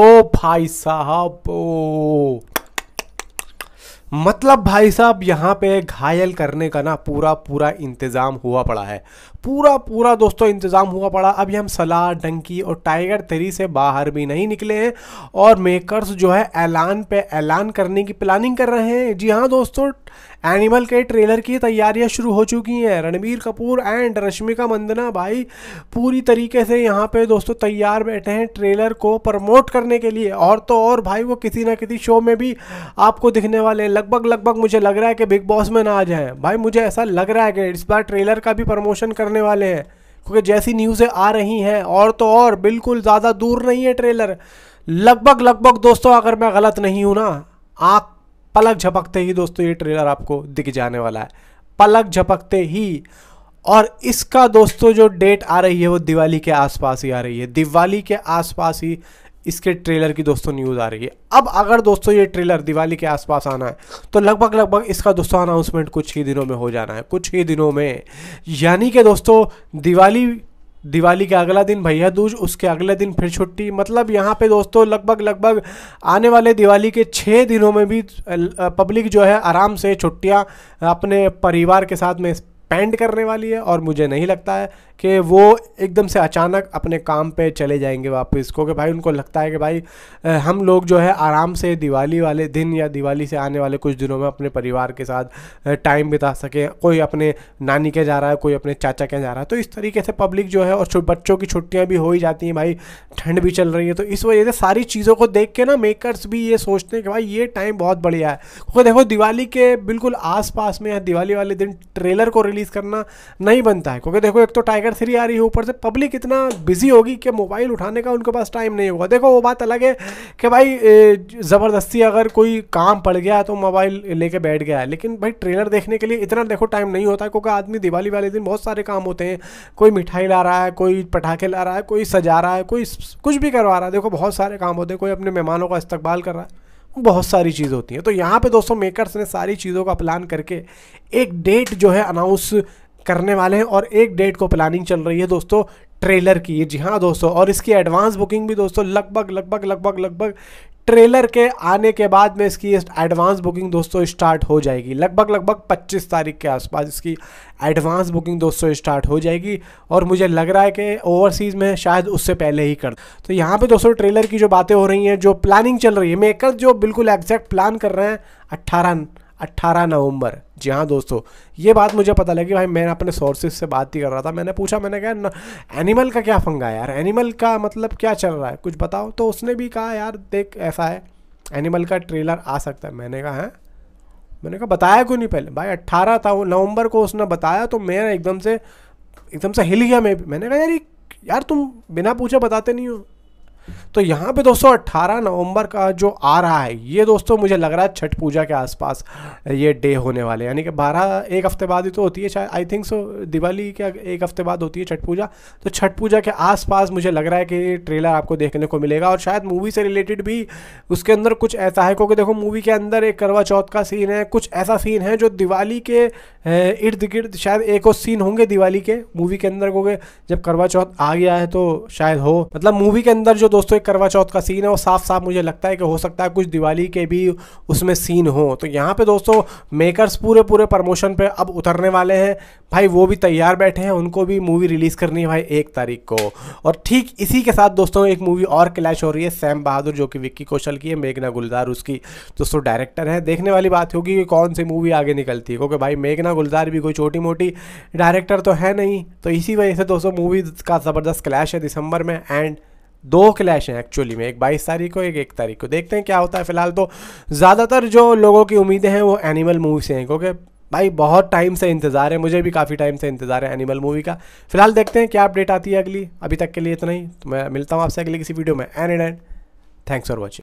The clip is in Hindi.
ओ भाई साहब ओ मतलब भाई साहब यहाँ पे घायल करने का ना पूरा पूरा इंतज़ाम हुआ पड़ा है पूरा पूरा दोस्तों इंतज़ाम हुआ पड़ा अभी हम सलाह डंकी और टाइगर थ्री से बाहर भी नहीं निकले हैं और मेकर्स जो है ऐलान पे ऐलान करने की प्लानिंग कर रहे हैं जी हाँ दोस्तों एनिमल के ट्रेलर की तैयारियां शुरू हो चुकी हैं रणबीर कपूर एंड रश्मिका मंदना भाई पूरी तरीके से यहाँ पे दोस्तों तैयार बैठे हैं ट्रेलर को प्रमोट करने के लिए और तो और भाई वो किसी ना किसी शो में भी आपको दिखने वाले लगभग लगभग मुझे लग रहा है कि बिग बॉस में ना आ जाए भाई मुझे ऐसा लग रहा है कि इस बार ट्रेलर का भी प्रमोशन करने वाले हैं क्योंकि जैसी न्यूज़ें आ रही हैं और तो और बिल्कुल ज़्यादा दूर नहीं है ट्रेलर लगभग लगभग दोस्तों अगर मैं गलत नहीं हूँ ना आँख पलक झपकते ही दोस्तों ये ट्रेलर आपको दिख जाने वाला है पलक झपकते ही और इसका दोस्तों जो डेट आ रही है वो दिवाली के आसपास ही आ रही है दिवाली के आसपास ही इसके ट्रेलर की दोस्तों न्यूज़ आ रही है अब अगर दोस्तों ये ट्रेलर दिवाली के आसपास आना है तो लगभग लगभग इसका दोस्तों अनाउंसमेंट कुछ ही दिनों में हो जाना है कुछ ही दिनों में यानी कि दोस्तों दिवाली दिवाली के अगला दिन भैया दूज उसके अगले दिन फिर छुट्टी मतलब यहाँ पे दोस्तों लगभग लगभग आने वाले दिवाली के छः दिनों में भी पब्लिक जो है आराम से छुट्टियाँ अपने परिवार के साथ में पेंड करने वाली है और मुझे नहीं लगता है कि वो एकदम से अचानक अपने काम पे चले जाएंगे वापस क्योंकि भाई उनको लगता है कि भाई हम लोग जो है आराम से दिवाली वाले दिन या दिवाली से आने वाले कुछ दिनों में अपने परिवार के साथ टाइम बिता सकें कोई अपने नानी के जा रहा है कोई अपने चाचा के जा रहा है तो इस तरीके से पब्लिक जो है और बच्चों की छुट्टियाँ भी हो ही जाती हैं भाई ठंड भी चल रही है तो इस वजह से सारी चीज़ों को देख के ना मेकरस भी ये सोचते हैं कि भाई ये टाइम बहुत बढ़िया है क्योंकि देखो दिवाली के बिल्कुल आस में या दिवाली वाले दिन ट्रेलर को रिलीज रिलीज़ करना नहीं बनता है क्योंकि देखो एक तो टाइगर थ्री आ रही है ऊपर से पब्लिक इतना बिजी होगी कि मोबाइल उठाने का उनके पास टाइम नहीं होगा देखो वो बात अलग है कि भाई ज़बरदस्ती अगर कोई काम पड़ गया तो मोबाइल लेके बैठ गया है लेकिन भाई ट्रेलर देखने के लिए इतना देखो टाइम नहीं होता क्योंकि आदमी दिवाली वाले दिन बहुत सारे काम होते हैं कोई मिठाई ला रहा है कोई पटाखे ला रहा है कोई सजा रहा है कोई कुछ भी करवा रहा है देखो बहुत सारे काम होते हैं कोई अपने मेहमानों का इस्तेबाल कर रहा है बहुत सारी चीज़ होती हैं तो यहाँ पे दोस्तों मेकर्स ने सारी चीज़ों का प्लान करके एक डेट जो है अनाउंस करने वाले हैं और एक डेट को प्लानिंग चल रही है दोस्तों ट्रेलर की जी हाँ दोस्तों और इसकी एडवांस बुकिंग भी दोस्तों लगभग लगभग लगभग लगभग ट्रेलर के आने के बाद में इसकी एडवांस बुकिंग दोस्तों स्टार्ट हो जाएगी लगभग लगभग 25 तारीख के आसपास इसकी एडवांस बुकिंग दोस्तों स्टार्ट हो जाएगी और मुझे लग रहा है कि ओवरसीज़ में शायद उससे पहले ही कर तो यहाँ पे दोस्तों ट्रेलर की जो बातें हो रही हैं जो प्लानिंग चल रही है मेकर जो बिल्कुल एग्जैक्ट प्लान कर रहे हैं अट्ठारह 18 नवंबर जी हाँ दोस्तों ये बात मुझे पता लगी भाई मैंने अपने सोर्सेज से बात ही कर रहा था मैंने पूछा मैंने कहा एनिमल का क्या फंगा है यार एनिमल का मतलब क्या चल रहा है कुछ बताओ तो उसने भी कहा यार देख ऐसा है एनिमल का ट्रेलर आ सकता है मैंने कहा है हाँ? मैंने कहा बताया क्यों नहीं पहले भाई अट्ठारह था नवंबर को उसने बताया तो मैं एकदम से एकदम से हिल गया मैं मैंने कहा यार यार तुम बिना पूछे बताते नहीं हो तो यहाँ पे दोस्तों 18 नवंबर का जो आ रहा है ये दोस्तों मुझे लग रहा है छठ पूजा के आसपास ये डे होने वाले यानी कि 12 एक हफ्ते बाद ही तो होती है शायद आई थिंक सो दिवाली के एक हफ्ते बाद होती है छठ पूजा तो छठ पूजा के आसपास मुझे लग रहा है कि ट्रेलर आपको देखने को मिलेगा और शायद मूवी से रिलेटेड भी उसके अंदर कुछ ऐसा है क्योंकि देखो मूवी के अंदर एक करवा चौथ का सीन है कुछ ऐसा सीन है जो दिवाली के इर्द गिर्द शायद एक और सीन होंगे दिवाली के मूवी के अंदर क्योंकि जब करवा चौथ आ गया है तो शायद हो मतलब मूवी के अंदर जो दोस्तों एक करवा चौथ का सीन है और साफ साफ मुझे लगता है कि हो सकता है कुछ दिवाली के भी उसमें सीन हो तो यहाँ पे दोस्तों मेकर्स पूरे पूरे प्रमोशन पे अब उतरने वाले हैं भाई वो भी तैयार बैठे हैं उनको भी मूवी रिलीज़ करनी है भाई एक तारीख को और ठीक इसी के साथ दोस्तों एक मूवी और क्लैश हो रही है सैम बहादुर जो कि विक्की कौशल की है मेघना गुलजार उसकी दोस्तों डायरेक्टर है देखने वाली बात होगी कि कौन सी मूवी आगे निकलती है क्योंकि भाई मेघना गुलजार भी कोई छोटी मोटी डायरेक्टर तो है नहीं तो इसी वजह से दोस्तों मूवी का ज़बरदस्त क्लैश है दिसंबर में एंड दो क्लैश हैं एक्चुअली में एक बाईस तारीख को एक एक तारीख को देखते हैं क्या होता है फिलहाल तो ज़्यादातर जो लोगों की उम्मीदें हैं वो एनिमल मूवी से हैं क्योंकि भाई बहुत टाइम से इंतज़ार है मुझे भी काफ़ी टाइम से इंतज़ार है एनिमल मूवी का फिलहाल देखते हैं क्या अपडेट आती है अगली अभी तक के लिए इतना ही तो मैं मिलता हूँ आपसे अगली किसी वीडियो में and and thanks for watching